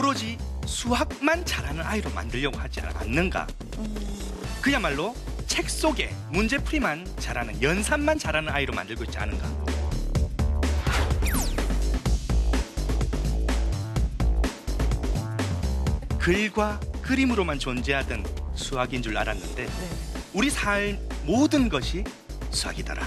오로지 수학만 잘하는 아이로 만들려고 하지 않는가. 그야말로 책 속에 문제풀이만 잘하는 연산만 잘하는 아이로 만들고 있지 않은가. 글과 그림으로만 존재하던 수학인 줄 알았는데 네. 우리 삶 모든 것이 수학이더라.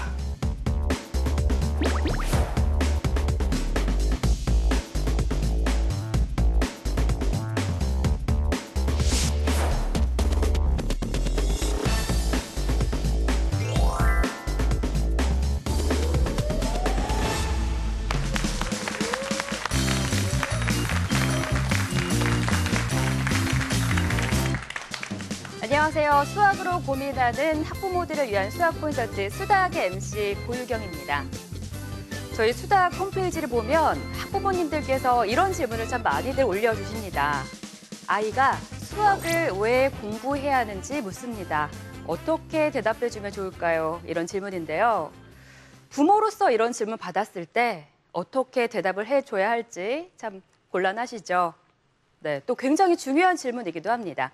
안녕하세요. 수학으로 고민하는 학부모들을 위한 수학 콘서트 수다학의 MC 고유경입니다. 저희 수다학 홈페이지를 보면 학부모님들께서 이런 질문을 참 많이들 올려주십니다. 아이가 수학을 왜 공부해야 하는지 묻습니다. 어떻게 대답해주면 좋을까요? 이런 질문인데요. 부모로서 이런 질문 받았을 때 어떻게 대답을 해줘야 할지 참 곤란하시죠? 네, 또 굉장히 중요한 질문이기도 합니다.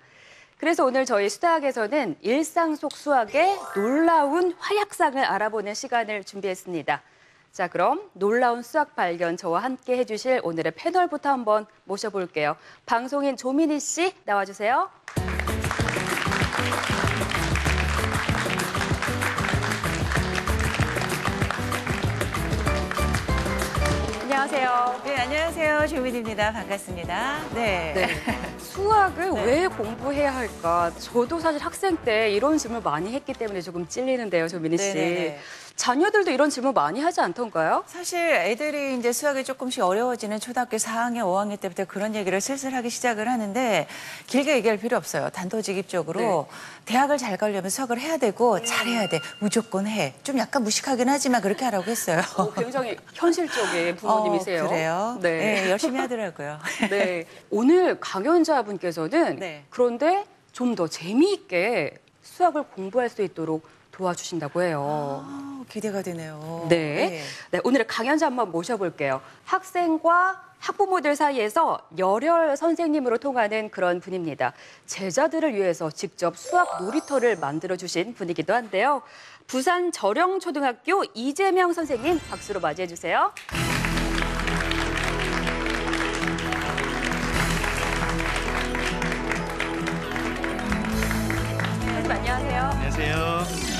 그래서 오늘 저희 수학에서는 일상 속 수학의 놀라운 활약상을 알아보는 시간을 준비했습니다. 자, 그럼 놀라운 수학 발견 저와 함께 해주실 오늘의 패널부터 한번 모셔볼게요. 방송인 조민희 씨 나와주세요. 안녕하세요. 네, 안녕하세요. 조민입니다. 반갑습니다. 네. 네. 수학을 네. 왜 공부해야 할까? 저도 사실 학생 때 이런 질문을 많이 했기 때문에 조금 찔리는데요, 조민희 씨. 네네네. 자녀들도 이런 질문 많이 하지 않던가요? 사실 애들이 이제 수학이 조금씩 어려워지는 초등학교 4학년, 5학년 때부터 그런 얘기를 슬슬 하기 시작을 하는데 길게 얘기할 필요 없어요. 단도직입적으로 네. 대학을 잘 가려면 수학을 해야 되고 음. 잘해야 돼. 무조건 해. 좀 약간 무식하긴 하지만 그렇게 하라고 했어요. 어, 굉장히 현실적인 어, 부모님이세요. 어, 그래요? 네. 네. 열심히 하더라고요. 네. 오늘 강연자분께서는 네. 그런데 좀 더 재미있게 수학을 공부할 수 있도록 도와주신다고 해요. 아, 기대가 되네요. 네. 네. 네 오늘의 강연자 한번 모셔볼게요. 학생과 학부모들 사이에서 열혈 선생님으로 통하는 그런 분입니다. 제자들을 위해서 직접 수학 놀이터를 만들어주신 분이기도 한데요. 부산 저령초등학교 이재명 선생님 박수로 맞이해주세요. 안녕하세요. 안녕하세요.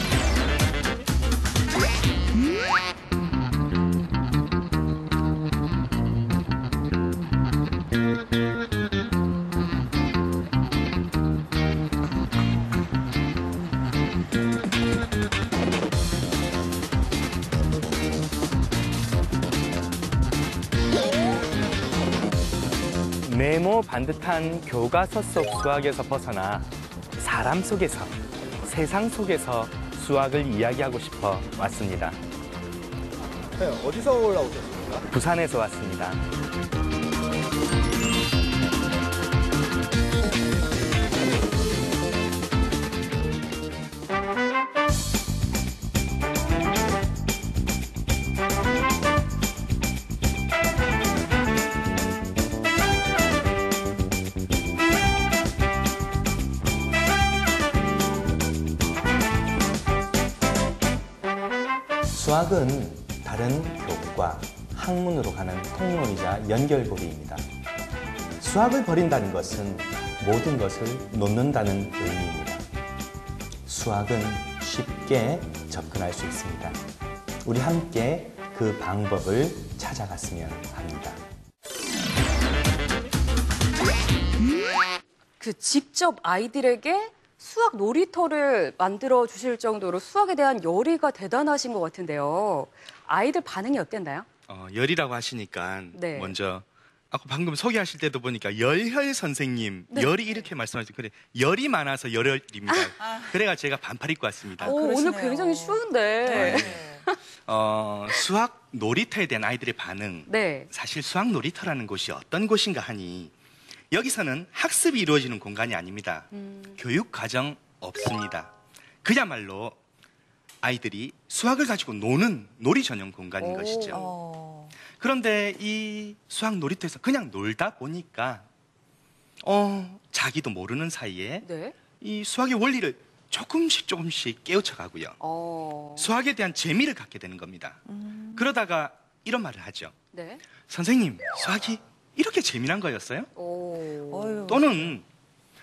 네모 반듯한 교과서 속 수학에서 벗어나 사람 속에서, 세상 속에서 수학을 이야기하고 싶어 왔습니다. 네, 어디서 올라오셨습니까? 부산에서 왔습니다. 학은 다른 교과, 학문으로 가는 통로이자 연결고리입니다. 수학을 버린다는 것은 모든 것을 놓는다는 의미입니다. 수학은 쉽게 접근할 수 있습니다. 우리 함께 그 방법을 찾아갔으면 합니다. 그 직접 아이들에게 수학 놀이터를 만들어 주실 정도로 수학에 대한 열의가 대단하신 것 같은데요. 아이들 반응이 어땠나요? 어, 열이라고 하시니까 네. 먼저 아까 그 방금 소개하실 때도 보니까 열혈 선생님 네. 열이 이렇게 말씀하셨죠. 그래 열이 많아서 열혈입니다. 아, 아. 그래가 제가 반팔 입고 왔습니다. 오, 오늘 굉장히 추운데 네. 네. 어, 수학 놀이터에 대한 아이들의 반응. 네. 사실 수학 놀이터라는 곳이 어떤 곳인가 하니 여기서는 학습이 이루어지는 공간이 아닙니다. 음. 교육 과정 없습니다. 그야말로 아이들이 수학을 가지고 노는 놀이 전용 공간인 오. 것이죠. 오. 어. 그런데 이 수학 놀이터에서 그냥 놀다 보니까 어 자기도 모르는 사이에 네? 이 수학의 원리를 조금씩 조금씩 깨우쳐 가고요. 오. 어. 수학에 대한 재미를 갖게 되는 겁니다. 음. 그러다가 이런 말을 하죠. 네? 선생님, 수학이 이렇게 재미난 거였어요. 또는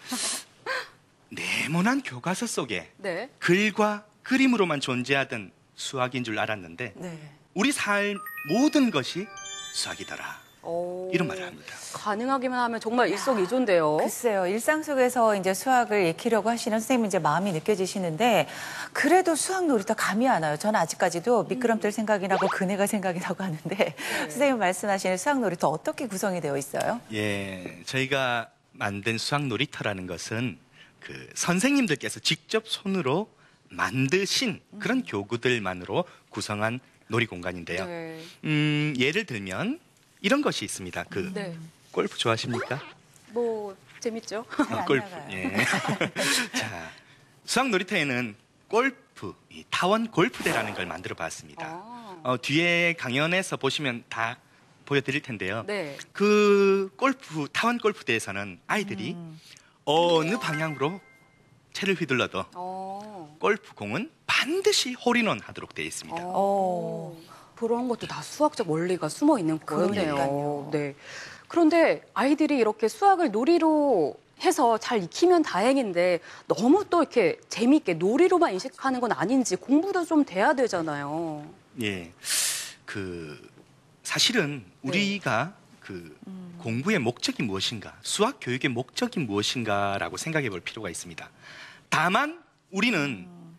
네모난 교과서 속에 네. 글과 그림으로만 존재하던 수학인 줄 알았는데 네. 우리 삶 모든 것이 수학이더라. 오, 이런 말을 합니다. 가능하기만 하면 정말 일석이조인데요. 글쎄요. 일상 속에서 이제 수학을 익히려고 하시는 선생님 이제 마음이 느껴지시는데 그래도 수학 놀이터 감이 안 와요. 저는 아직까지도 미끄럼틀 생각이 나고 그네가 생각이 나고 하는데 네. 선생님 말씀하시는 수학 놀이터 어떻게 구성이 되어 있어요? 예. 저희가 만든 수학 놀이터라는 것은 그 선생님들께서 직접 손으로 만드신 그런 음. 교구들만으로 구성한 놀이 공간인데요. 네. 음, 예를 들면 이런 것이 있습니다. 그 네. 골프 좋아하십니까? 뭐 재밌죠. 어, 골프. 예. 자, 수학 놀이터에는 골프 이 타원 골프대라는 걸 만들어 봤습니다. 아. 어, 뒤에 강연에서 보시면 다 보여드릴 텐데요. 네. 그 골프 타원 골프대에서는 아이들이 음. 어느 방향으로 채를 휘둘러도 오. 어. 골프 공은 반드시 홀인원 하도록 되어 있습니다. 오. 어. 그런 것도 다 수학적 원리가 숨어 있는 거예요그요 네. 그런데 아이들이 이렇게 수학을 놀이로 해서 잘 익히면 다행인데 너무 또 이렇게 재미있게 놀이로만 인식하는 건 아닌지 공부도 좀 돼야 되잖아요. 예. 그 사실은 네. 우리가 네. 그 음. 공부의 목적이 무엇인가, 수학 교육의 목적이 무엇인가라고 생각해 볼 필요가 있습니다. 다만 우리는 음.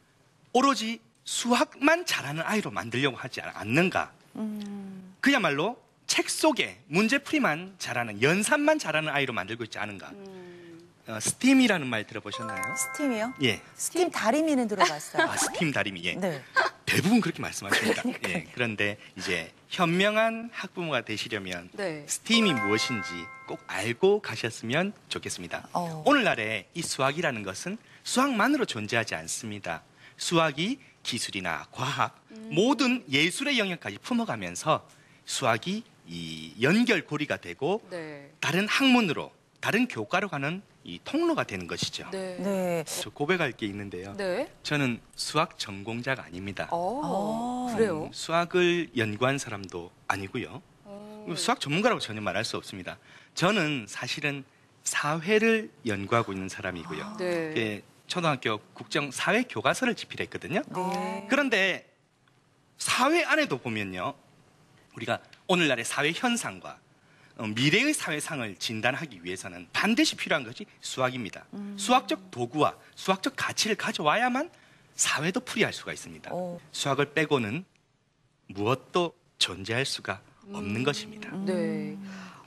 오로지 수학만 잘하는 아이로 만들려고 하지 않는가. 음. 그야말로 책 속에 문제풀이만 잘하는 연산만 잘하는 아이로 만들고 있지 않은가. 음. 어, 스팀이라는 말 들어보셨나요? 스팀이요? 예. 스팀 다리미는 들어봤어요. 아, 스팀 다리미. 예. 네. 대부분 그렇게 말씀하십니다. 그 예. 그런데 이제 현명한 학부모가 되시려면 네. 스팀이 무엇인지 꼭 알고 가셨으면 좋겠습니다. 어. 오늘날에 이 수학이라는 것은 수학만으로 존재하지 않습니다. 수학이 기술이나 과학 음. 모든 예술의 영역까지 품어가면서 수학이 이 연결고리가 되고 네. 다른 학문으로 다른 교과로 가는 이 통로가 되는 것이죠. 네. 네. 저 고백할 게 있는데요. 네. 저는 수학 전공자가 아닙니다. 오, 어, 아. 음, 그래요? 수학을 연구한 사람도 아니고요. 오. 어. 음, 수학 전문가라고 전혀 말할 수 없습니다. 저는 사실은 사회를 연구하고 있는 사람이고요. 아. 네. 예, 초등학교 국정 사회 교과서를 집필했거든요. 네. 그런데 사회 안에도 보면요. 우리가 오늘날의 사회 현상과 어, 미래의 사회상을 진단하기 위해서는 반드시 필요한 것이 수학입니다. 음. 수학적 도구와 수학적 가치를 가져와야만 사회도 풀이할 수가 있습니다. 오. 수학을 빼고는 무엇도 존재할 수가 없는 음. 것입니다. 네.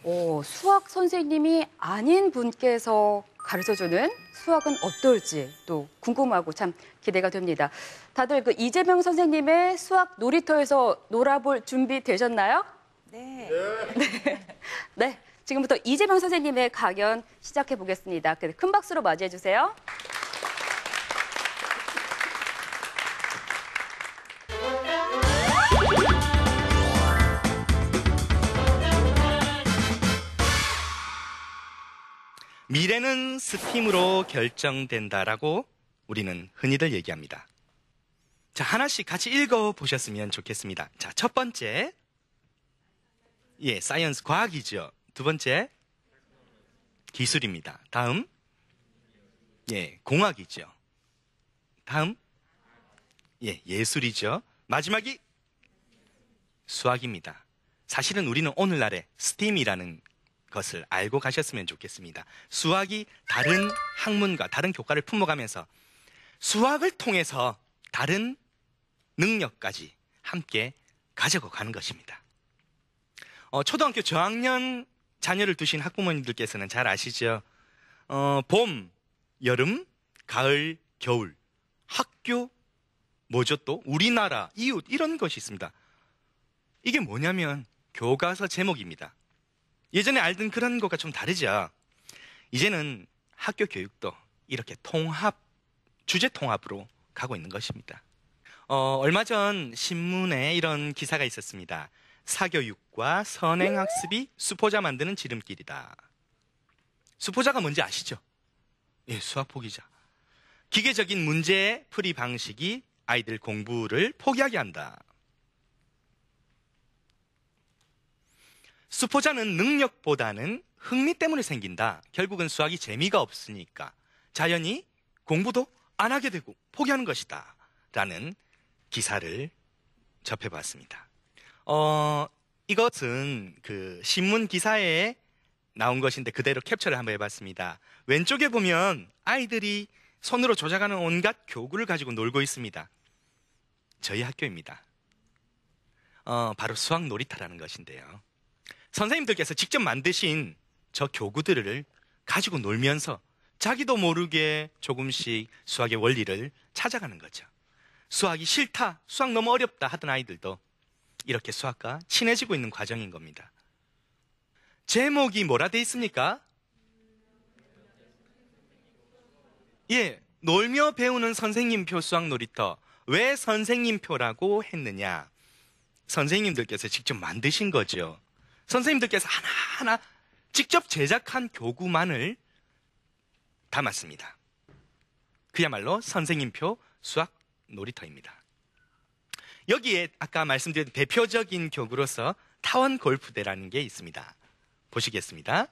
어, 수학 선생님이 아닌 분께서 가르쳐주는 수학은 어떨지 또 궁금하고 참 기대가 됩니다. 다들 그 이재명 선생님의 수학 놀이터에서 놀아볼 준비 되셨나요? 네. 네. 네. 지금부터 이재명 선생님의 강연 시작해 보겠습니다. 큰 박수로 맞이해 주세요. 미래는 스팀으로 결정된다라고 우리는 흔히들 얘기합니다. 자, 하나씩 같이 읽어 보셨으면 좋겠습니다. 자, 첫 번째. 예, 사이언스 과학이죠. 두 번째. 기술입니다. 다음. 예, 공학이죠. 다음. 예, 예술이죠. 마지막이 수학입니다. 사실은 우리는 오늘날에 스팀이라는 것을 알고 가셨으면 좋겠습니다. 수학이 다른 학문과 다른 교과를 품어가면서 수학을 통해서 다른 능력까지 함께 가지고 가는 것입니다. 어, 초등학교 저학년 자녀를 두신 학부모님들께서는 잘 아시죠? 어, 봄, 여름, 가을, 겨울, 학교, 뭐죠 또? 우리나라, 이웃, 이런 것이 있습니다. 이게 뭐냐면 교과서 제목입니다. 예전에 알던 그런 것과 좀 다르죠. 이제는 학교 교육도 이렇게 통합, 주제 통합으로 가고 있는 것입니다. 어, 얼마 전 신문에 이런 기사가 있었습니다. 사교육과 선행학습이 수포자 만드는 지름길이다. 수포자가 뭔지 아시죠? 예, 수학 포기자. 기계적인 문제 풀이 방식이 아이들 공부를 포기하게 한다. 수포자는 능력보다는 흥미 때문에 생긴다. 결국은 수학이 재미가 없으니까 자연히 공부도 안 하게 되고 포기하는 것이다. 라는 기사를 접해봤습니다. 어, 이것은 그 신문 기사에 나온 것인데 그대로 캡처를 한번 해봤습니다. 왼쪽에 보면 아이들이 손으로 조작하는 온갖 교구를 가지고 놀고 있습니다. 저희 학교입니다. 어, 바로 수학 놀이터라는 것인데요. 선생님들께서 직접 만드신 저 교구들을 가지고 놀면서 자기도 모르게 조금씩 수학의 원리를 찾아가는 거죠. 수학이 싫다, 수학 너무 어렵다 하던 아이들도 이렇게 수학과 친해지고 있는 과정인 겁니다. 제목이 뭐라 돼 있습니까? 예, 놀며 배우는 선생님표 수학 놀이터. 왜 선생님표라고 했느냐? 선생님들께서 직접 만드신 거죠. 선생님들께서 하나하나 직접 제작한 교구만을 담았습니다. 그야말로 선생님표 수학 놀이터입니다. 여기에 아까 말씀드린 대표적인 교구로서 타원 골프대라는 게 있습니다. 보시겠습니다.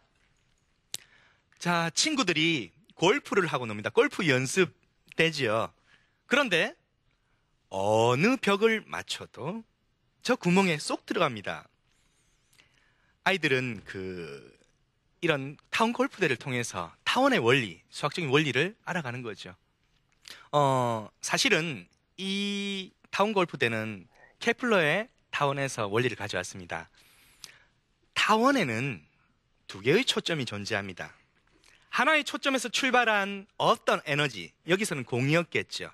자, 친구들이 골프를 하고 놉니다. 골프 연습 되지요. 그런데 어느 벽을 맞춰도 저 구멍에 쏙 들어갑니다. 아이들은 그 이런 타운 골프대를 통해서 타원의 원리, 수학적인 원리를 알아가는 거죠. 어, 사실은 이 타운 골프대는 케플러의 타원에서 원리를 가져왔습니다. 타원에는 두 개의 초점이 존재합니다. 하나의 초점에서 출발한 어떤 에너지, 여기서는 공이었겠죠.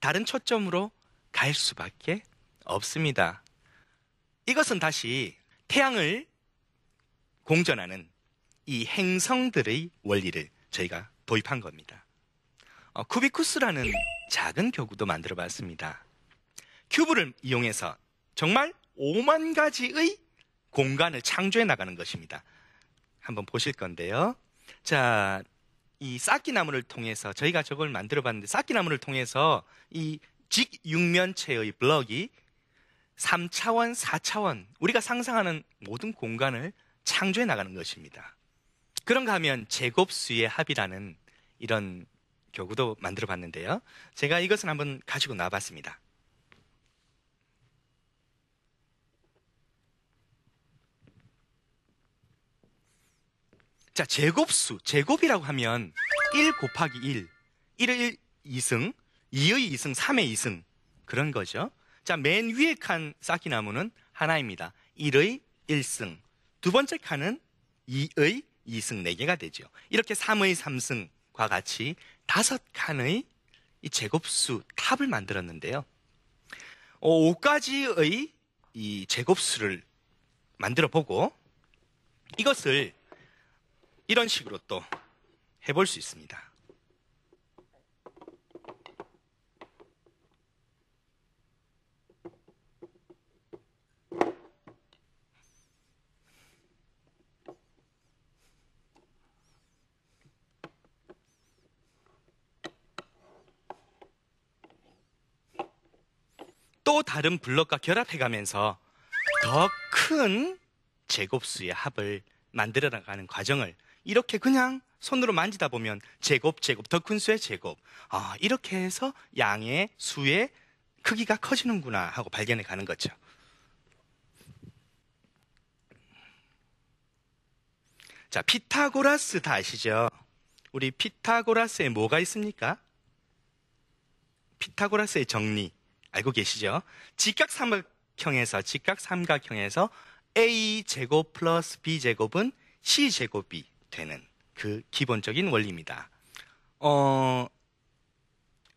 다른 초점으로 갈 수밖에 없습니다. 이것은 다시 태양을 공존하는 이 행성들의 원리를 저희가 도입한 겁니다. 어, 쿠비쿠스라는 작은 교구도 만들어 봤습니다. 큐브를 이용해서 정말 5만 가지의 공간을 창조해 나가는 것입니다. 한번 보실 건데요. 자, 이쌓기나무를 통해서 저희가 저걸 만들어 봤는데 쌓기나무를 통해서 이 직육면체의 블럭이 3차원, 4차원 우리가 상상하는 모든 공간을 창조해 나가는 것입니다. 그런가 하면 제곱수의 합이라는 이런 교구도 만들어 봤는데요. 제가 이것은 한번 가지고 나와 봤습니다. 자, 제곱수. 제곱이라고 하면 1 곱하기 1. 1의 2승, 2의 2승, 3의 2승. 그런 거죠. 자, 맨 위에 칸 쌓기나무는 하나입니다. 1의 1승. 두 번째 칸은 2의 2승 4개가 되죠. 이렇게 3의 3승과 같이 다섯 칸의 이 제곱수 탑을 만들었는데요. 5가지의 어, 이 제곱수를 만들어 보고 이것을 이런 식으로 또 해볼 수 있습니다. 또 다른 블럭과 결합해가면서 더 큰 제곱수의 합을 만들어 나가는 과정을 이렇게 그냥 손으로 만지다 보면 제곱, 제곱, 더 큰 수의 제곱. 아, 이렇게 해서 양의 수의 크기가 커지는구나 하고 발견해 가는 거죠. 자, 피타고라스 다 아시죠? 우리 피타고라스에 뭐가 있습니까? 피타고라스의 정리. 알고 계시죠? 직각삼각형에서 직각삼각형에서 a 제곱 플러스 b 제곱은 c 제곱이 되는 그 기본적인 원리입니다. 어,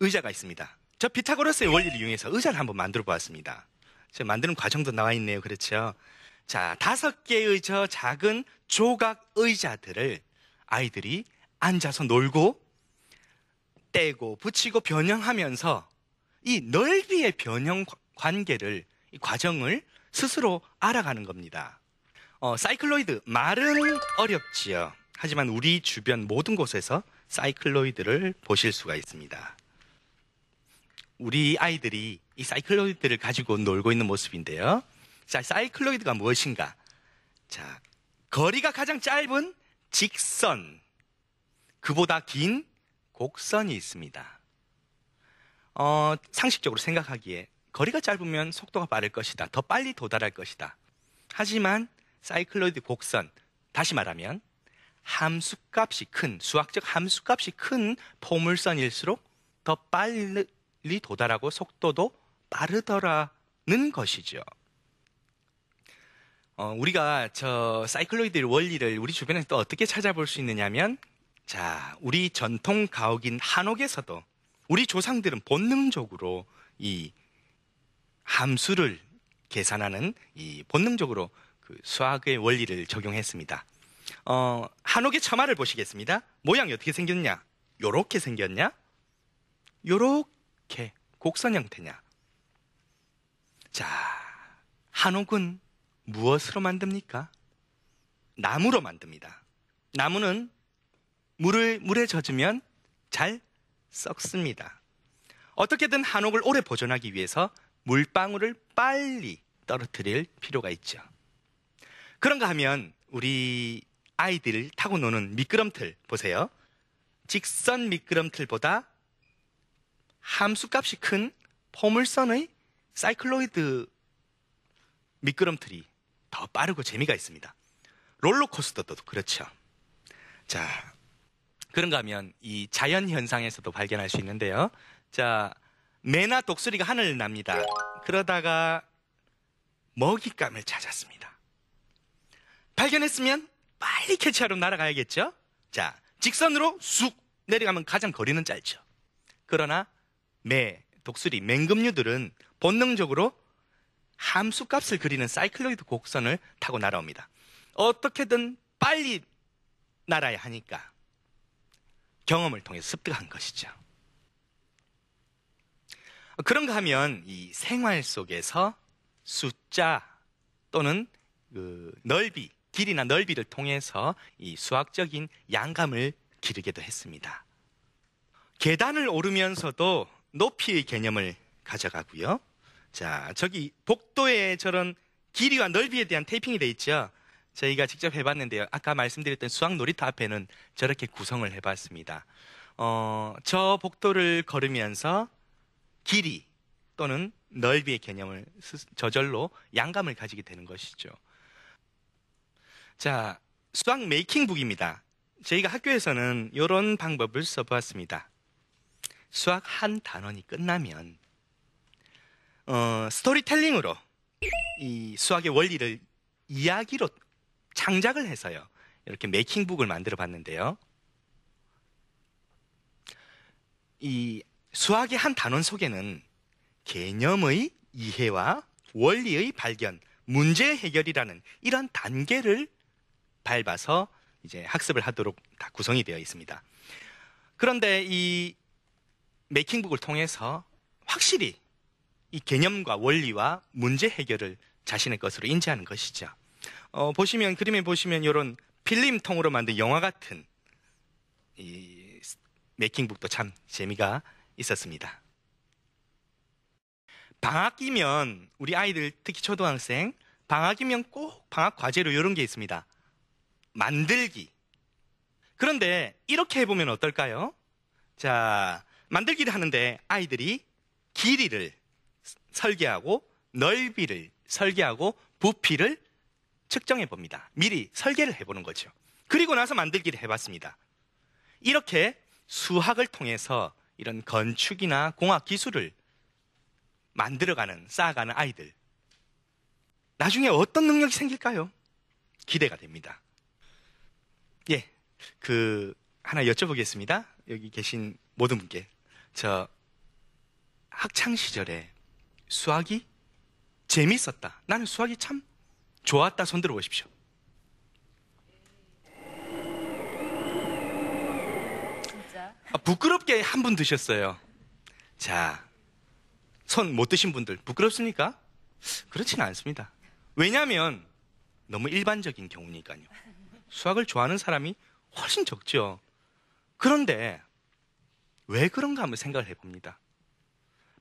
의자가 있습니다. 저 피타고라스의 원리를 이용해서 의자를 한번 만들어 보았습니다. 저 만드는 과정도 나와 있네요. 그렇죠? 자, 다섯 개의 저 작은 조각 의자들을 아이들이 앉아서 놀고 떼고 붙이고 변형하면서 이 넓이의 변형 관계를 이 과정을 스스로 알아가는 겁니다. 어, 사이클로이드 말은 어렵지요. 하지만 우리 주변 모든 곳에서 사이클로이드를 보실 수가 있습니다. 우리 아이들이 이 사이클로이드를 가지고 놀고 있는 모습인데요. 자, 사이클로이드가 무엇인가? 자, 거리가 가장 짧은 직선, 그보다 긴 곡선이 있습니다. 어, 상식적으로 생각하기에 거리가 짧으면 속도가 빠를 것이다. 더 빨리 도달할 것이다. 하지만 사이클로이드 곡선, 다시 말하면 함수값이 큰, 수학적 함수값이 큰 포물선일수록 더 빨리 도달하고 속도도 빠르더라는 것이죠. 어, 우리가 저 사이클로이드 원리를 우리 주변에서 또 어떻게 찾아볼 수 있느냐면, 자, 우리 전통 가옥인 한옥에서도 우리 조상들은 본능적으로 이 함수를 계산하는 이 본능적으로 그 수학의 원리를 적용했습니다. 어, 한옥의 처마를 보시겠습니다. 모양이 어떻게 생겼냐? 요렇게 생겼냐? 요렇게 곡선 형태냐? 자, 한옥은 무엇으로 만듭니까? 나무로 만듭니다. 나무는 물을 물에 젖으면 잘 썩습니다. 어떻게든 한옥을 오래 보존하기 위해서 물방울을 빨리 떨어뜨릴 필요가 있죠. 그런가 하면 우리 아이들 타고 노는 미끄럼틀 보세요. 직선 미끄럼틀보다 함수값이 큰 포물선의 사이클로이드 미끄럼틀이 더 빠르고 재미가 있습니다. 롤러코스터도 그렇죠. 자, 그런가 하면 이 자연 현상에서도 발견할 수 있는데요. 자, 매나 독수리가 하늘을 납니다. 그러다가 먹잇감을 찾았습니다. 발견했으면 빨리 캐치하러 날아가야겠죠? 자, 직선으로 쑥 내려가면 가장 거리는 짧죠. 그러나 매, 독수리, 맹금류들은 본능적으로 함수값을 그리는 사이클로이드 곡선을 타고 날아옵니다. 어떻게든 빨리 날아야 하니까 경험을 통해 습득한 것이죠. 그런가 하면 이 생활 속에서 숫자 또는 그 넓이, 길이나 넓이를 통해서 이 수학적인 양감을 기르기도 했습니다. 계단을 오르면서도 높이의 개념을 가져가고요. 자, 저기 복도에 저런 길이와 넓이에 대한 테이핑이 돼 있죠. 저희가 직접 해봤는데요. 아까 말씀드렸던 수학 놀이터 앞에는 저렇게 구성을 해봤습니다. 어, 저 복도를 걸으면서 길이 또는 넓이의 개념을 저절로 양감을 가지게 되는 것이죠. 자, 수학 메이킹북입니다. 저희가 학교에서는 이런 방법을 써보았습니다. 수학 한 단원이 끝나면 어, 스토리텔링으로 이 수학의 원리를 이야기로 창작을 해서요. 이렇게 메이킹북을 만들어 봤는데요. 이 수학의 한 단원 속에는 개념의 이해와 원리의 발견, 문제 해결이라는 이런 단계를 밟아서 이제 학습을 하도록 다 구성이 되어 있습니다. 그런데 이 메이킹북을 통해서 확실히 이 개념과 원리와 문제 해결을 자신의 것으로 인지하는 것이죠. 어, 보시면 그림에 보시면 이런 필름통으로 만든 영화 같은 이 메이킹북도 참 재미가 있었습니다. 방학이면 우리 아이들 특히 초등학생 방학이면 꼭 방학 과제로 이런 게 있습니다. 만들기. 그런데 이렇게 해보면 어떨까요? 자, 만들기를 하는데 아이들이 길이를 설계하고 넓이를 설계하고 부피를 측정해 봅니다. 미리 설계를 해보는 거죠. 그리고 나서 만들기를 해봤습니다. 이렇게 수학을 통해서 이런 건축이나 공학 기술을 만들어가는, 쌓아가는 아이들. 나중에 어떤 능력이 생길까요? 기대가 됩니다. 예, 그, 하나 여쭤보겠습니다. 여기 계신 모든 분께. 저, 학창시절에 수학이 재밌었다. 나는 수학이 참 좋았다 손들어 보십시오. 아, 부끄럽게 한 분 드셨어요. 자, 손 못 드신 분들 부끄럽습니까? 그렇지는 않습니다. 왜냐하면 너무 일반적인 경우니까요. 수학을 좋아하는 사람이 훨씬 적죠. 그런데 왜 그런가 한번 생각을 해봅니다.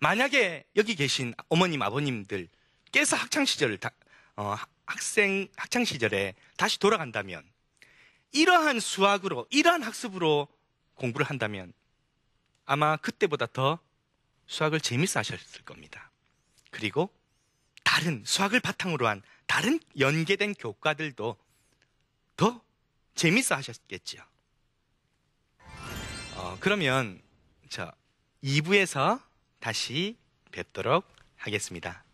만약에 여기 계신 어머님, 아버님들께서 학창시절을 다, 어, 학생, 학창 시절에 다시 돌아간다면 이러한 수학으로, 이러한 학습으로 공부를 한다면 아마 그때보다 더 수학을 재밌어 하셨을 겁니다. 그리고 다른 수학을 바탕으로 한 다른 연계된 교과들도 더 재밌어 하셨겠죠. 어, 그러면 저 2부에서 다시 뵙도록 하겠습니다.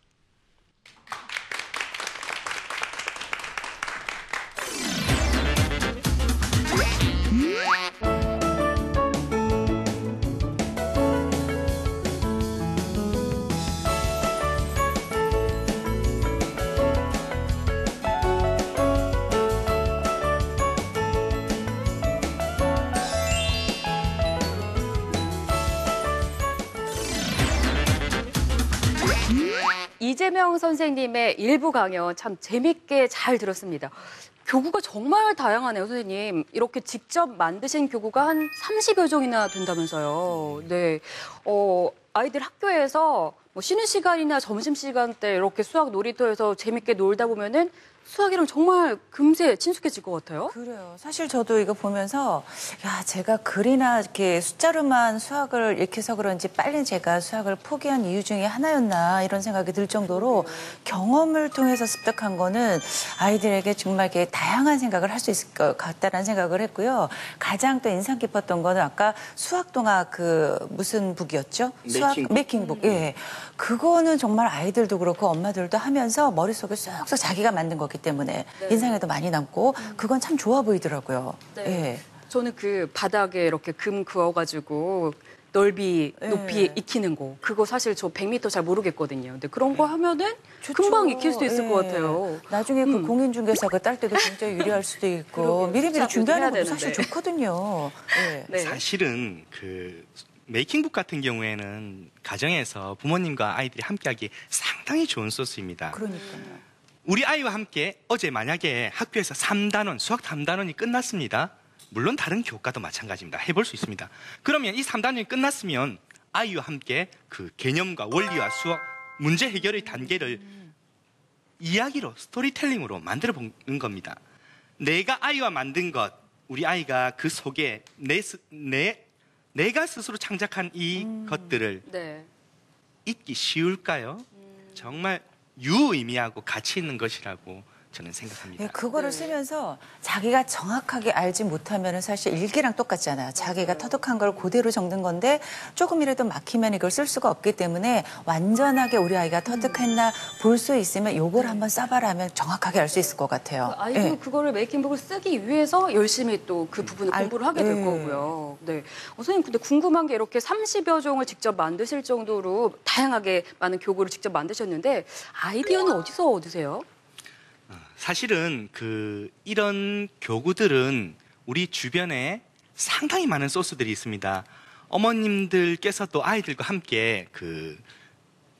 이재명 선생님의 일부 강연 참 재밌게 잘 들었습니다. 교구가 정말 다양하네요, 선생님. 이렇게 직접 만드신 교구가 한 30여 종이나 된다면서요. 네. 어, 아이들 학교에서 뭐 쉬는 시간이나 점심시간 때 이렇게 수학 놀이터에서 재밌게 놀다 보면은 수학이랑 정말 금세 친숙해질 것 같아요. 그래요. 사실 저도 이거 보면서 야 제가 글이나 이렇게 숫자로만 수학을 익혀서 그런지 빨리 제가 수학을 포기한 이유 중에 하나였나 이런 생각이 들 정도로 경험을 통해서 습득한 거는 아이들에게 정말 이렇게 다양한 생각을 할 수 있을 것 같다는 생각을 했고요. 가장 또 인상 깊었던 거는 아까 수학 동화 그 무슨 북이었죠? 수학 메이킹북. 예. 음. 그거는 정말 아이들도 그렇고 엄마들도 하면서 머릿속에 쏙쏙 자기가 만든 거 나왔기 때문에 네. 인상에도 많이 남고 그건 참 좋아 보이더라고요. 네. 예. 저는 그 바닥에 이렇게 금 그어가지고 넓이 예. 높이 네. 익히는 거 그거 사실 저 100m 잘 모르겠거든요. 근데 그런 거 예. 하면은 좋죠. 금방 익힐 수도 있을 네. 것 같아요. 예. 나중에 그 음. 그 공인중개사 그딸 때도 굉장히 유리할 수도 있고 미리미리 준비하는 것도 사실 좋거든요. 네. 사실은 그 메이킹북 같은 경우에는 가정에서 부모님과 아이들이 함께하기 상당히 좋은 소스입니다. 그러니까요. 우리 아이와 함께 어제 만약에 학교에서 3단원, 수학 3단원이 끝났습니다. 물론 다른 교과도 마찬가지입니다. 해볼 수 있습니다. 그러면 이 3단원이 끝났으면 아이와 함께 그 개념과 원리와 수학, 문제 해결의 단계를 이야기로, 스토리텔링으로 만들어 보는 겁니다. 내가 아이와 만든 것, 우리 아이가 그 속에 내, 내, 내가 스스로 창작한 이 음, 것들을 네. 잊기 쉬울까요? 음. 정말 유의미하고 가치 있는 것이라고 저는 생각합니다. 네, 그거를 네. 쓰면서 자기가 정확하게 알지 못하면 사실 일기랑 똑같잖아요. 자기가 터득한 걸 그대로 적는 건데 조금이라도 막히면 이걸 쓸 수가 없기 때문에 완전하게 우리 아이가 터득했나 볼 수 있으면 요걸 네. 한번 써봐라 하면 정확하게 알 수 있을 것 같아요. 그 아이도 네. 그거를 메이킹북을 쓰기 위해서 열심히 또그 음. 부분을 알, 공부를 하게 될 네. 거고요. 네. 어, 선생님 근데 궁금한 게 이렇게 30여 종을 직접 만드실 정도로 다양하게 많은 교구를 직접 만드셨는데 아이디어는 어디서 얻으세요? 사실은 그 이런 교구들은 우리 주변에 상당히 많은 소스들이 있습니다. 어머님들께서도 아이들과 함께 그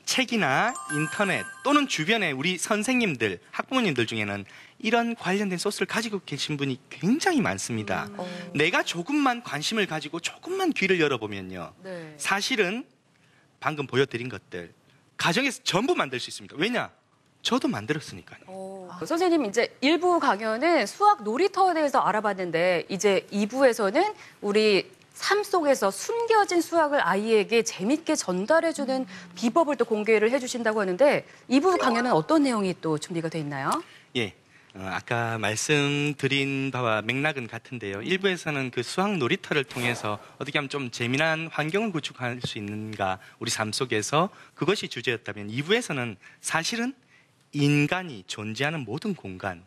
책이나 인터넷 또는 주변에 우리 선생님들, 학부모님들 중에는 이런 관련된 소스를 가지고 계신 분이 굉장히 많습니다. 음. 어. 내가 조금만 관심을 가지고 조금만 귀를 열어보면요. 네. 사실은 방금 보여드린 것들, 가정에서 전부 만들 수 있습니다. 왜냐? 저도 만들었으니까요. 오, 어. 아. 그 선생님 이제 1부 강연은 수학 놀이터에 대해서 알아봤는데 이제 2부에서는 우리 삶 속에서 숨겨진 수학을 아이에게 재밌게 전달해주는 음. 비법을 또 공개를 해주신다고 하는데 2부 강연은 어떤 내용이 또 준비가 돼 있나요? 예, 어, 아까 말씀드린 바와 맥락은 같은데요. 1부에서는그 음. 수학 놀이터를 통해서 어떻게 하면 좀 재미난 환경을 구축할 수 있는가 우리 삶 속에서 그것이 주제였다면 2부에서는 사실은 인간이 존재하는 모든 공간,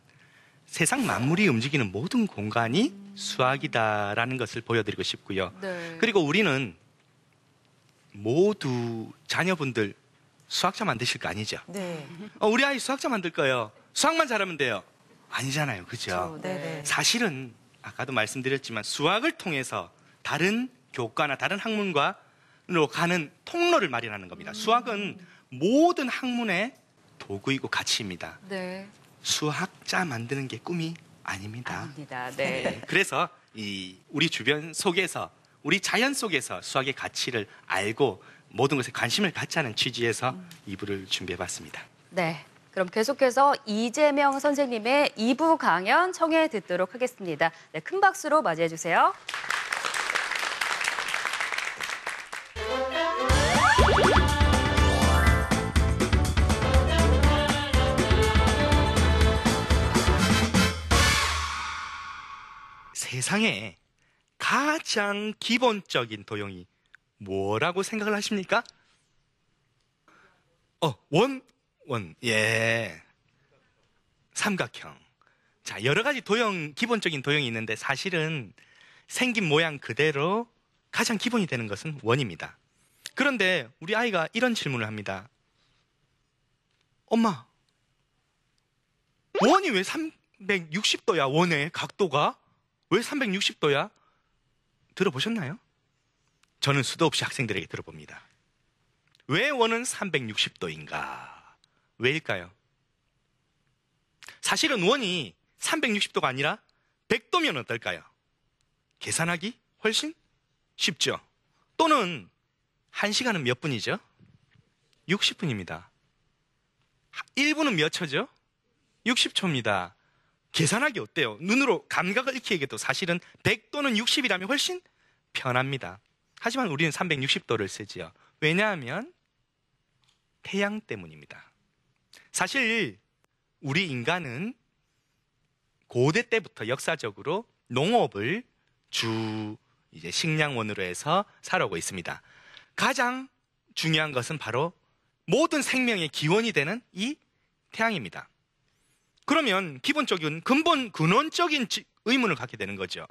세상 만물이 움직이는 모든 공간이 수학이다라는 것을 보여드리고 싶고요. 네. 그리고 우리는 모두 자녀분들 수학자 만드실 거 아니죠? 네. 어, 우리 아이 수학자 만들 거예요. 수학만 잘하면 돼요. 아니잖아요. 그죠? 네, 네. 사실은 아까도 말씀드렸지만 수학을 통해서 다른 교과나 다른 학문과로 가는 통로를 마련하는 겁니다. 음. 수학은 모든 학문의 도구이고 가치입니다. 네. 수학자 만드는 게 꿈이 아닙니다. 아닙니다. 네. 네. 그래서 이 우리 주변 속에서 우리 자연 속에서 수학의 가치를 알고 모든 것에 관심을 갖자는 취지에서 음. 2부를 준비해봤습니다. 네. 그럼 계속해서 이재명 선생님의 2부 강연 청해 듣도록 하겠습니다. 네, 큰 박수로 맞이해주세요. 세상에 가장 기본적인 도형이 뭐라고 생각을 하십니까? 어, 원, 원, 예. 삼각형. 자, 여러 가지 도형, 기본적인 도형이 있는데 사실은 생긴 모양 그대로 가장 기본이 되는 것은 원입니다. 그런데 우리 아이가 이런 질문을 합니다. 엄마, 원이 왜 360도야, 원의 각도가? 왜 360도야? 들어보셨나요? 저는 수도 없이 학생들에게 들어봅니다. 왜 원은 360도인가? 왜일까요? 사실은 원이 360도가 아니라 100도면 어떨까요? 계산하기 훨씬 쉽죠. 또는 1시간은 몇 분이죠? 60분입니다. 1분은 몇 초죠? 60초입니다. 계산하기 어때요? 눈으로 감각을 익히기에도 사실은 100 또는 60이라면 훨씬 편합니다. 하지만 우리는 360도를 쓰지요. 왜냐하면 태양 때문입니다. 사실 우리 인간은 고대 때부터 역사적으로 농업을 주 이제 식량원으로 해서 살아오고 있습니다. 가장 중요한 것은 바로 모든 생명의 기원이 되는 이 태양입니다. 그러면 기본적인 근본 근원적인 의문을 갖게 되는 거죠.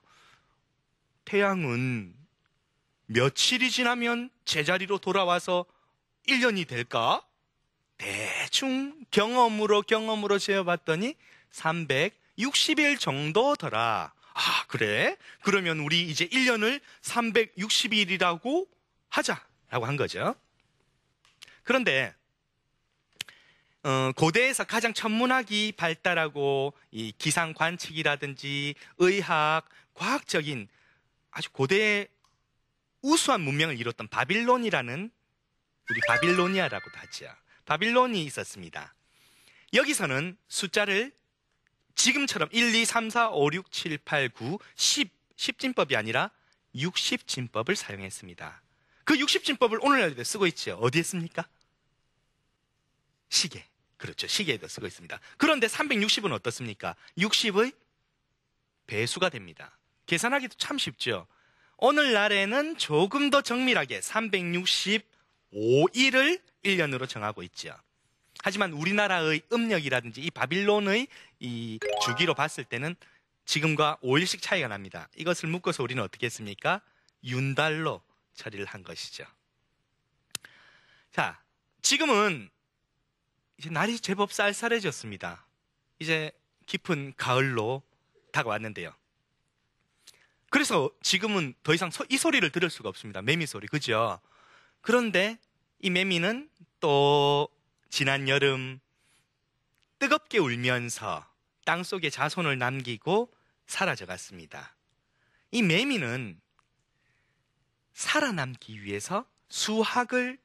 태양은 며칠이 지나면 제자리로 돌아와서 1년이 될까? 대충 경험으로 경험으로 재어봤더니 360일 정도더라. 아, 그래? 그러면 우리 이제 1년을 360일이라고 하자. 라고 한 거죠. 그런데 어, 고대에서 가장 천문학이 발달하고 이 기상 관측이라든지 의학, 과학적인 아주 고대의 우수한 문명을 이뤘던 바빌론이라는 우리 바빌로니아라고도 하죠 바빌론이 있었습니다. 여기서는 숫자를 지금처럼 1, 2, 3, 4, 5, 6, 7, 8, 9, 10, 10진법이 아니라 60진법을 사용했습니다. 그 60진법을 오늘날도 에 쓰고 있죠 어디에 씁니까? 시계. 그렇죠. 시계에도 쓰고 있습니다. 그런데 360은 어떻습니까? 60의 배수가 됩니다. 계산하기도 참 쉽죠. 오늘날에는 조금 더 정밀하게 365일을 1년으로 정하고 있죠. 하지만 우리나라의 음력이라든지 이 바빌론의 이 주기로 봤을 때는 지금과 5일씩 차이가 납니다. 이것을 묶어서 우리는 어떻게 했습니까? 윤달로 처리를 한 것이죠. 자, 지금은 이제 날이 제법 쌀쌀해졌습니다. 이제 깊은 가을로 다가왔는데요. 그래서 지금은 더 이상 이 소리를 들을 수가 없습니다. 매미 소리, 그죠? 그런데 이 매미는 또 지난 여름 뜨겁게 울면서 땅 속에 자손을 남기고 사라져 갔습니다. 이 매미는 살아남기 위해서 수학을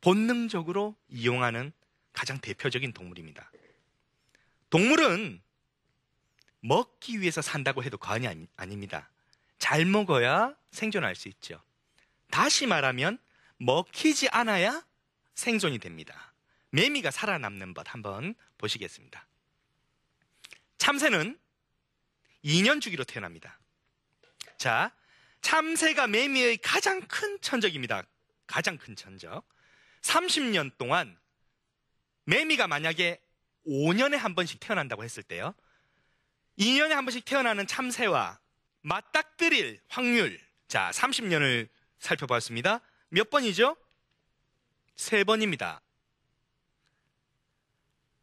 본능적으로 이용하는 가장 대표적인 동물입니다. 동물은 먹기 위해서 산다고 해도 과언이 아니, 아닙니다. 잘 먹어야 생존할 수 있죠. 다시 말하면 먹히지 않아야 생존이 됩니다. 매미가 살아남는 법 한번 보시겠습니다. 참새는 2년 주기로 태어납니다. 자, 참새가 매미의 가장 큰 천적입니다. 가장 큰 천적. 30년 동안 매미가 만약에 5년에 한 번씩 태어난다고 했을 때요. 2년에 한 번씩 태어나는 참새와 맞닥뜨릴 확률. 자, 30년을 살펴봤습니다. 몇 번이죠? 세 번입니다.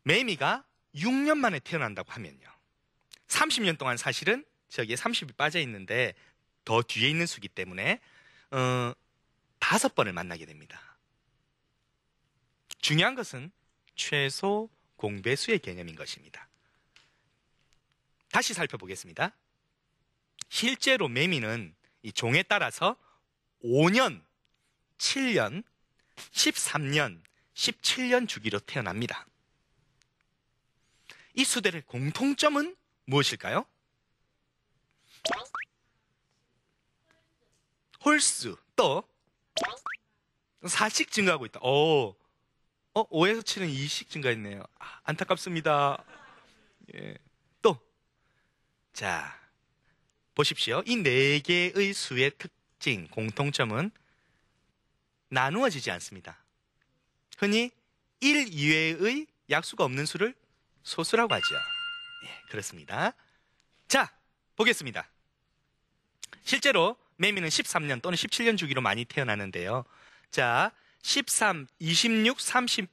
매미가 6년 만에 태어난다고 하면요. 30년 동안 사실은 저기에 30이 빠져 있는데 더 뒤에 있는 수기 때문에 어, 다섯 번을 만나게 됩니다. 중요한 것은 최소 공배수의 개념인 것입니다. 다시 살펴보겠습니다. 실제로 매미는 이 종에 따라서 5년, 7년, 13년, 17년 주기로 태어납니다. 이수대의 공통점은 무엇일까요? 홀수, 또 사식 증가하고 있다. 오, 어, 5에서 7은 2씩 증가했네요. 아, 안타깝습니다. 예. 또. 자, 보십시오. 이 네 개의 수의 특징, 공통점은 나누어지지 않습니다. 흔히 1 이외의 약수가 없는 수를 소수라고 하죠. 예, 그렇습니다. 자, 보겠습니다. 실제로 매미는 13년 또는 17년 주기로 많이 태어나는데요. 자, 13, 26, 39,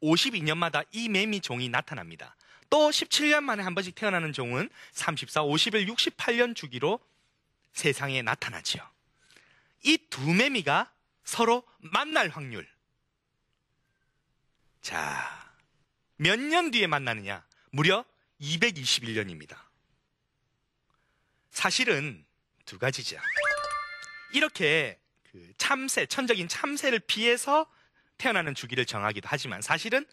52년마다 이 매미 종이 나타납니다. 또 17년 만에 한 번씩 태어나는 종은 34, 51, 68년 주기로 세상에 나타나지요. 이 두 매미가 서로 만날 확률. 자, 몇 년 뒤에 만나느냐? 무려 221년입니다. 사실은 두 가지죠. 이렇게 그 참새, 천적인 참새를 피해서 태어나는 주기를 정하기도 하지만 사실은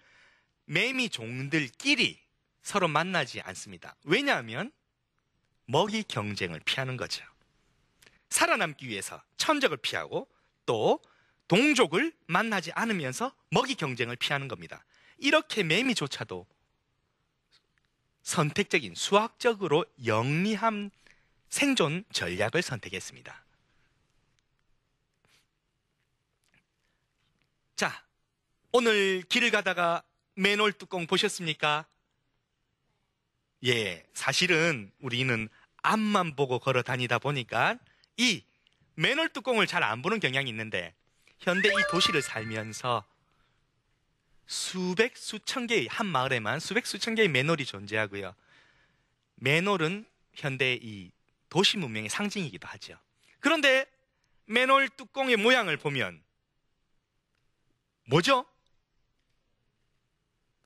매미 종들끼리 서로 만나지 않습니다. 왜냐하면 먹이 경쟁을 피하는 거죠. 살아남기 위해서 천적을 피하고 또 동족을 만나지 않으면서 먹이 경쟁을 피하는 겁니다. 이렇게 매미조차도 선택적인 수학적으로 영리한 생존 전략을 선택했습니다. 자, 오늘 길을 가다가 맨홀 뚜껑 보셨습니까? 예, 사실은 우리는 앞만 보고 걸어 다니다 보니까 이 맨홀 뚜껑을 잘 안 보는 경향이 있는데 현대 이 도시를 살면서 수백 수천 개의 한 마을에만 수백 수천 개의 맨홀이 존재하고요. 맨홀은 현대 이 도시 문명의 상징이기도 하죠. 그런데 맨홀 뚜껑의 모양을 보면 뭐죠?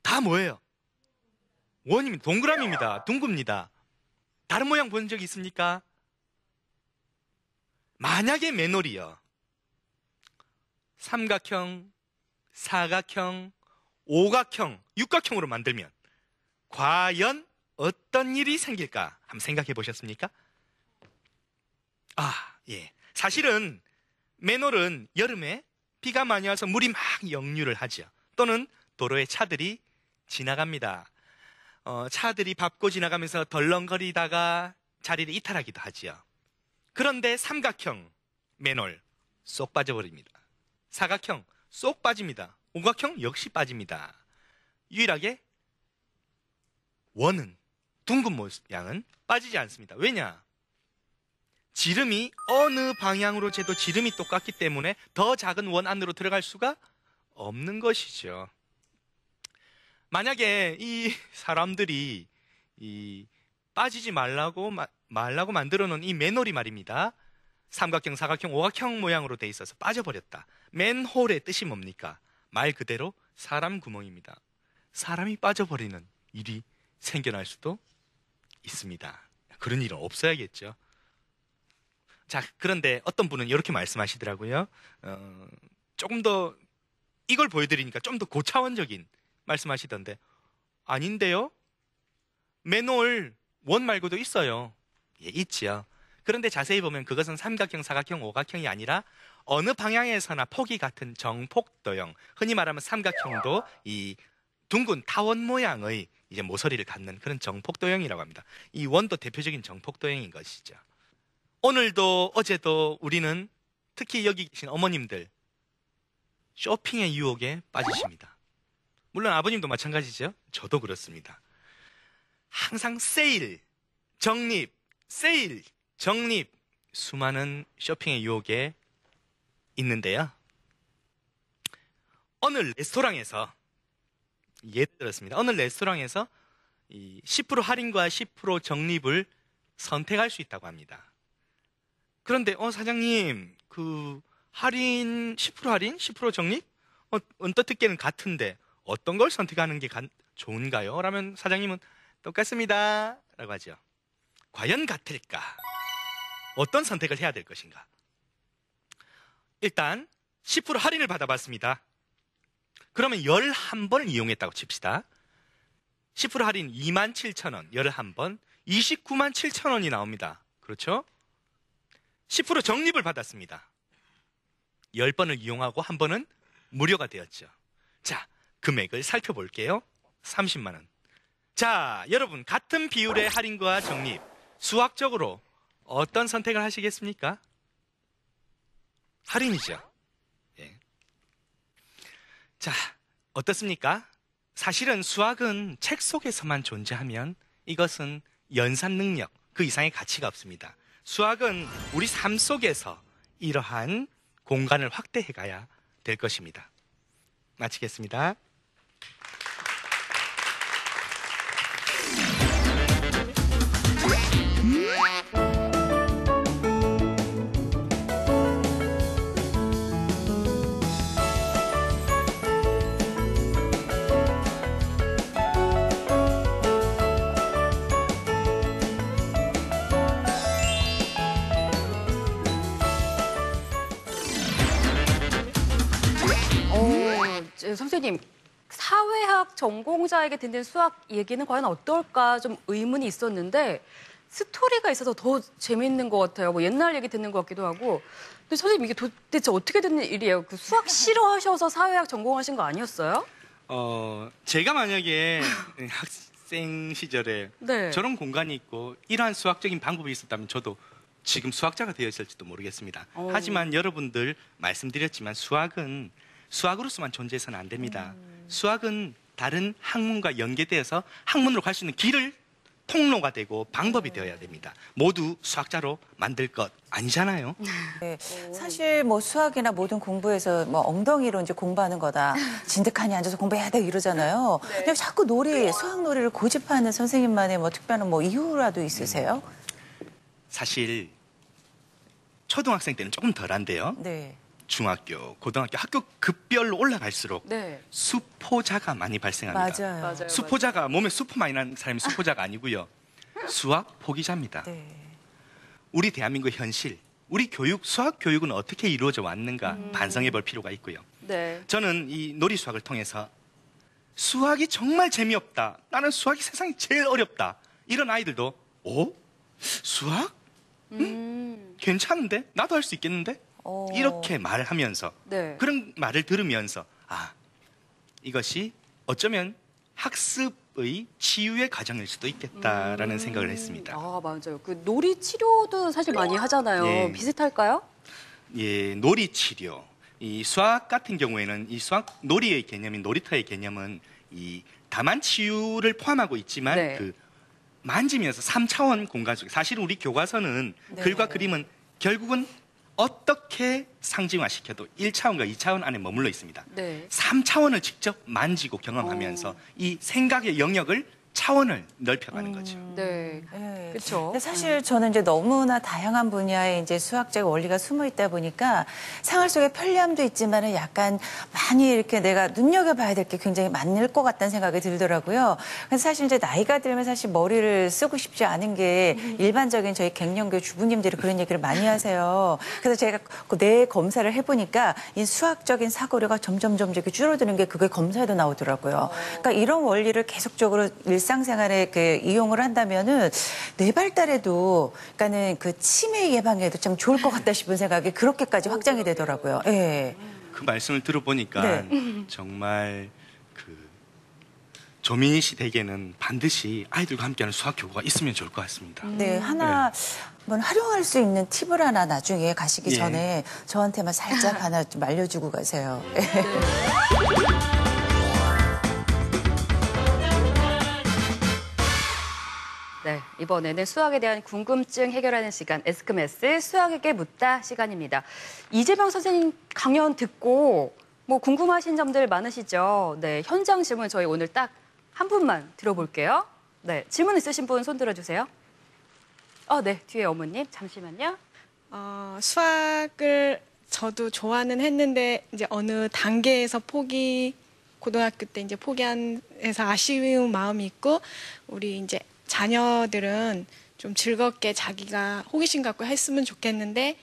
다 뭐예요? 원입니다. 동그라미입니다. 둥굽니다. 다른 모양 본 적 있습니까? 만약에 매놀이요 삼각형, 사각형, 오각형, 육각형으로 만들면 과연 어떤 일이 생길까? 한번 생각해 보셨습니까? 아, 예. 사실은 매놀은 여름에 비가 많이 와서 물이 막 역류를 하죠. 또는 도로에 차들이 지나갑니다. 어, 차들이 밟고 지나가면서 덜렁거리다가 자리를 이탈하기도 하지요. 그런데 삼각형 맨홀 쏙 빠져버립니다. 사각형 쏙 빠집니다. 오각형 역시 빠집니다. 유일하게 원은 둥근 모양은 빠지지 않습니다. 왜냐? 지름이 어느 방향으로 재도 지름이 똑같기 때문에 더 작은 원 안으로 들어갈 수가 없는 것이죠. 만약에 이 사람들이 이 빠지지 말라고 마, 말라고 만들어 놓은 이 맨홀이 말입니다. 삼각형, 사각형, 오각형 모양으로 돼 있어서 빠져버렸다. 맨홀의 뜻이 뭡니까? 말 그대로 사람 구멍입니다. 사람이 빠져버리는 일이 생겨날 수도 있습니다. 그런 일은 없어야겠죠. 자, 그런데 어떤 분은 이렇게 말씀하시더라고요. 어, 조금 더 이걸 보여드리니까 좀 더 고차원적인 말씀하시던데 아닌데요? 매놀 원 말고도 있어요. 예, 있지요. 그런데 자세히 보면 그것은 삼각형, 사각형, 오각형이 아니라 어느 방향에서나 폭이 같은 정폭도형, 흔히 말하면 삼각형도 이 둥근 타원 모양의 이제 모서리를 갖는 그런 정폭도형이라고 합니다. 이 원도 대표적인 정폭도형인 것이죠. 오늘도 어제도 우리는 특히 여기 계신 어머님들 쇼핑의 유혹에 빠지십니다. 물론 아버님도 마찬가지죠. 저도 그렇습니다. 항상 세일, 정립, 세일, 정립 수많은 쇼핑의 유혹에 있는데요. 오늘 레스토랑에서 예를 들었습니다. 오늘 레스토랑에서 10% 할인과 10% 적립을 선택할 수 있다고 합니다. 그런데 어 사장님 그 할인 10% 할인 10% 적립 어, 언뜻 듣기에는 같은데 어떤 걸 선택하는 게 가, 좋은가요? 라면 사장님은 똑같습니다 라고 하죠. 과연 같을까? 어떤 선택을 해야 될 것인가? 일단 10% 할인을 받아봤습니다. 그러면 1 1번 이용했다고 칩시다. 10% 할인 27,000원, 11번, 297,000원이 나옵니다. 그렇죠? 10% 적립을 받았습니다. 10번을 이용하고 한 번은 무료가 되었죠. 자, 금액을 살펴볼게요. 30만 원. 자, 여러분 같은 비율의 할인과 적립 수학적으로 어떤 선택을 하시겠습니까? 할인이죠. 예. 자, 어떻습니까? 사실은 수학은 책 속에서만 존재하면 이것은 연산 능력 그 이상의 가치가 없습니다. 수학은 우리 삶 속에서 이러한 공간을 확대해 가야 될 것입니다. 마치겠습니다. 선생님, 사회학 전공자에게 듣는 수학 얘기는 과연 어떨까 좀 의문이 있었는데 스토리가 있어서 더 재밌는 것 같아요. 뭐 옛날 얘기 듣는 것 같기도 하고. 근데 선생님 이게 도대체 어떻게 듣는 일이에요? 그 수학 싫어하셔서 사회학 전공하신 거 아니었어요? 어, 제가 만약에 학생 시절에 네. 저런 공간이 있고 이러한 수학적인 방법이 있었다면 저도 지금 수학자가 되어있을지도 모르겠습니다. 오. 어. 하지만 여러분들 말씀드렸지만 수학은 수학으로서만 존재해서는 안 됩니다. 음. 수학은 다른 학문과 연계되어서 학문으로 갈 수 있는 길을 통로가 되고 방법이 음. 되어야 됩니다. 모두 수학자로 만들 것 아니잖아요. 네. 네, 사실 뭐 수학이나 모든 공부에서 뭐 엉덩이로 이제 공부하는 거다. 진득하니 앉아서 공부해야 돼 이러잖아요. 네. 자꾸 놀이, 수학 놀이를 고집하는 선생님만의 뭐 특별한 뭐 이유라도 있으세요? 사실 초등학생 때는 조금 덜한데요. 네. 중학교, 고등학교 학교 급별로 올라갈수록 네. 수포자가 많이 발생합니다. 맞아요. 맞아요, 수포자가 맞아요. 몸에 수포 많이 나는 사람이 수포자가 아니고요. 수학 포기자입니다. 네. 우리 대한민국 현실, 우리 교육 수학 교육은 어떻게 이루어져 왔는가 음. 반성해 볼 필요가 있고요. 네. 저는 이 놀이 수학을 통해서 수학이 정말 재미없다. 나는 수학이 세상에 제일 어렵다. 이런 아이들도 오 어? 수학? 음. 음. 괜찮은데? 나도 할 수 있겠는데? 어... 이렇게 말하면서 네. 그런 말을 들으면서 아 이것이 어쩌면 학습의 치유의 과정일 수도 있겠다라는 음... 생각을 했습니다. 아 맞아요. 그 놀이 치료도 사실 많이 네. 하잖아요. 예. 비슷할까요? 예, 놀이 치료. 이 수학 같은 경우에는 이 수학 놀이의 개념인 놀이터의 개념은 이 다만 치유를 포함하고 있지만 네. 그 만지면서 3차원 공간 속에 사실 우리 교과서는 네. 글과 그림은 결국은 어떻게 상징화시켜도 1차원과 2차원 안에 머물러 있습니다. 네. 3차원을 직접 만지고 경험하면서 오. 이 생각의 영역을 차원을 넓혀가는 음. 거죠. 네. 음. 네. 그렇죠. 사실 음. 저는 이제 너무나 다양한 분야에 이제 수학적 원리가 숨어 있다 보니까 생활 속에 편리함도 있지만은 약간 많이 이렇게 내가 눈여겨 봐야 될 게 굉장히 많을 것 같다는 생각이 들더라고요. 그래서 사실 이제 나이가 들면 사실 머리를 쓰고 싶지 않은 게 일반적인 저희 갱년기 주부님들이 그런 얘기를 많이 하세요. 그래서 제가 그 뇌 검사를 해 보니까 이 수학적인 사고력가 점점 점 이렇게 줄어드는 게 그게 검사에도 나오더라고요. 어. 그러니까 이런 원리를 계속적으로 일 일상생활에 그 이용을 한다면은 뇌 네 발달에도 그러니까는 그 치매 예방에도 참 좋을 것 같다 싶은 생각이 그렇게까지 어, 확장이 되더라고요. 예. 음. 그 말씀을 들어보니까 네. 정말 그 조민희 씨 댁에는 반드시 아이들과 함께하는 수학 교구가 있으면 좋을 것 같습니다. 네, 음. 하나 예. 한번 활용할 수 있는 팁을 하나 나중에 가시기 예. 전에 저한테만 살짝 하나 좀 알려주고 가세요. 네. 네, 이번에는 수학에 대한 궁금증 해결하는 시간 에스크메스 수학에게 묻다 시간입니다. 이재명 선생님 강연 듣고 뭐 궁금하신 점들 많으시죠? 네, 현장 질문 저희 오늘 딱 한 분만 들어볼게요. 네, 질문 있으신 분 손 들어주세요. 어, 네, 뒤에 어머님 잠시만요. 어, 수학을 저도 좋아는 했는데 이제 어느 단계에서 포기 고등학교 때 이제 포기한 해서 아쉬운 마음이 있고 우리 이제 자녀들은 좀 즐겁게 자기가 호기심 갖고 했으면 좋겠는데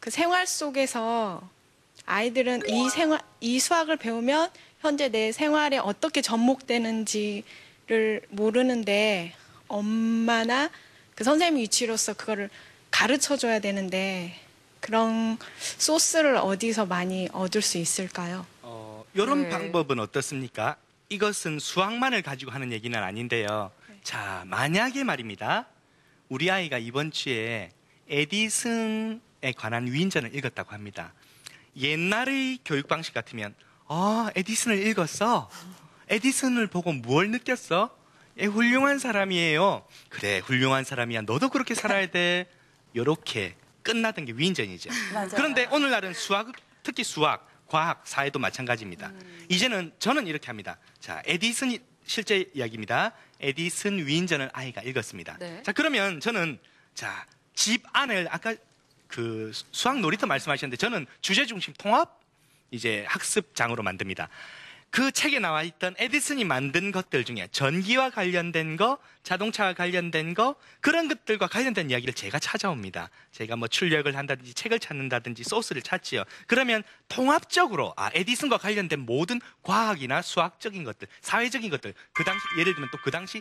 그 생활 속에서 아이들은 이 생활 이 수학을 배우면 현재 내 생활에 어떻게 접목되는지를 모르는데 엄마나 그 선생님 위치로서 그거를 가르쳐 줘야 되는데 그런 소스를 어디서 많이 얻을 수 있을까요? 어, 이런 네. 방법은 어떻습니까? 이것은 수학만을 가지고 하는 얘기는 아닌데요. 자, 만약에 말입니다. 우리 아이가 이번 주에 에디슨에 관한 위인전을 읽었다고 합니다. 옛날의 교육 방식 같으면, 아, 에디슨을 읽었어? 에디슨을 보고 뭘 느꼈어? 예, 훌륭한 사람이에요. 그래, 훌륭한 사람이야. 너도 그렇게 살아야 돼. 요렇게 끝나던 게 위인전이죠. 그런데 오늘날은 수학, 특히 수학, 과학, 사회도 마찬가지입니다. 음. 이제는 저는 이렇게 합니다. 자, 에디슨이 실제 이야기입니다. 에디슨 위인전을 아이가 읽었습니다. 네. 자, 그러면 저는 자, 집 안을 아까 그 수학 놀이터 말씀하셨는데 저는 주제 중심 통합 이제 학습장으로 만듭니다. 그 책에 나와 있던 에디슨이 만든 것들 중에 전기와 관련된 거, 자동차와 관련된 거, 그런 것들과 관련된 이야기를 제가 찾아옵니다. 제가 뭐 출력을 한다든지 책을 찾는다든지 소스를 찾지요. 그러면 통합적으로, 아, 에디슨과 관련된 모든 과학이나 수학적인 것들, 사회적인 것들, 그 당시, 예를 들면 또 그 당시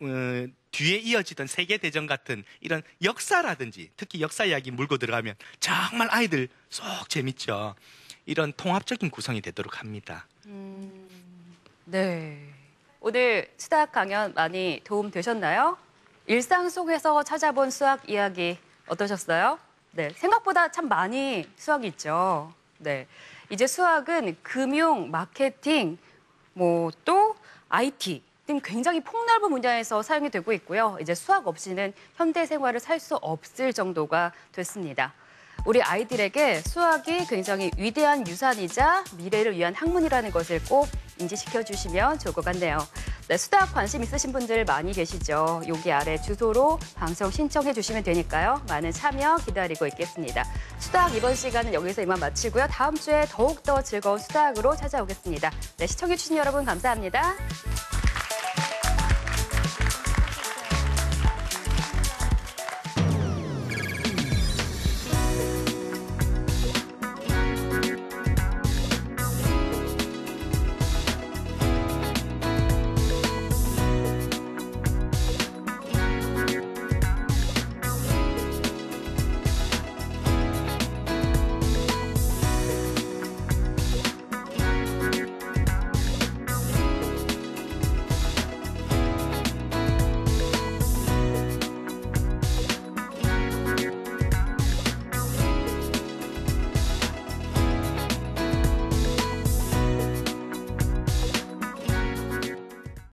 어, 뒤에 이어지던 세계대전 같은 이런 역사라든지 특히 역사 이야기 물고 들어가면 정말 아이들 쏙 재밌죠. 이런 통합적인 구성이 되도록 합니다. 음, 네. 오늘 수학 강연 많이 도움 되셨나요? 일상 속에서 찾아본 수학 이야기 어떠셨어요? 네. 생각보다 참 많이 수학이 있죠. 네. 이제 수학은 금융, 마케팅, 뭐 또 IT 등 굉장히 폭넓은 분야에서 사용이 되고 있고요. 이제 수학 없이는 현대 생활을 살 수 없을 정도가 됐습니다. 우리 아이들에게 수학이 굉장히 위대한 유산이자 미래를 위한 학문이라는 것을 꼭 인지시켜 주시면 좋을 것 같네요. 네, 수학 관심 있으신 분들 많이 계시죠? 여기 아래 주소로 방송 신청해 주시면 되니까요. 많은 참여 기다리고 있겠습니다. 수학 이번 시간은 여기서 이만 마치고요. 다음 주에 더욱더 즐거운 수학으로 찾아오겠습니다. 네, 시청해 주신 여러분 감사합니다.